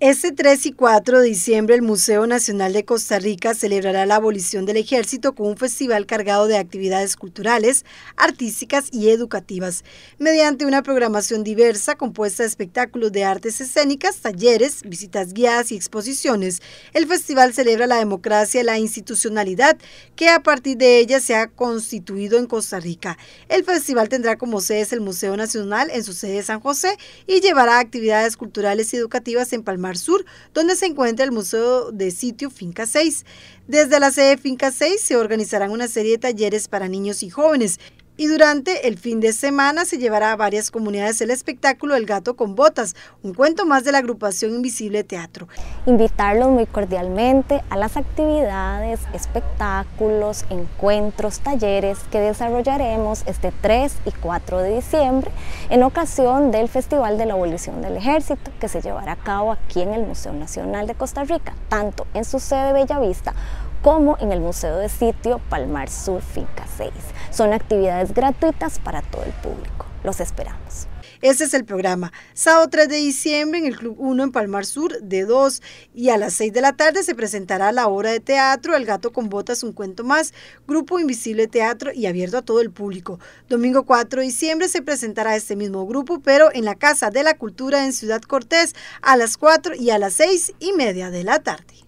Este 3 y 4 de diciembre el Museo Nacional de Costa Rica celebrará la abolición del ejército con un festival cargado de actividades culturales, artísticas y educativas, mediante una programación diversa compuesta de espectáculos de artes escénicas, talleres, visitas guiadas y exposiciones. El festival celebra la democracia y la institucionalidad que a partir de ella se ha constituido en Costa Rica. El festival tendrá como sede el Museo Nacional en su sede San José y llevará actividades culturales y educativas en Palma Sur, donde se encuentra el Museo de Sitio Finca 6. Desde la sede Finca 6 se organizarán una serie de talleres para niños y jóvenes. Y durante el fin de semana se llevará a varias comunidades el espectáculo El gato con botas, un cuento más de la agrupación Invisible Teatro. Invitarlos muy cordialmente a las actividades, espectáculos, encuentros, talleres que desarrollaremos este 3 y 4 de diciembre en ocasión del Festival de la Abolición del Ejército que se llevará a cabo aquí en el Museo Nacional de Costa Rica, tanto en su sede Bellavista como en el Museo de Sitio Palmar Sur Finca 6. Son actividades gratuitas para todo el público. Los esperamos. Este es el programa. Sábado 3 de diciembre en el Club 1 en Palmar Sur de 2 y a las 6 de la tarde se presentará la Hora de teatro El gato con botas, un cuento más, Grupo Invisible Teatro y abierto a todo el público. Domingo 4 de diciembre se presentará este mismo grupo, pero en la Casa de la Cultura en Ciudad Cortés a las 4 y a las 6 y media de la tarde.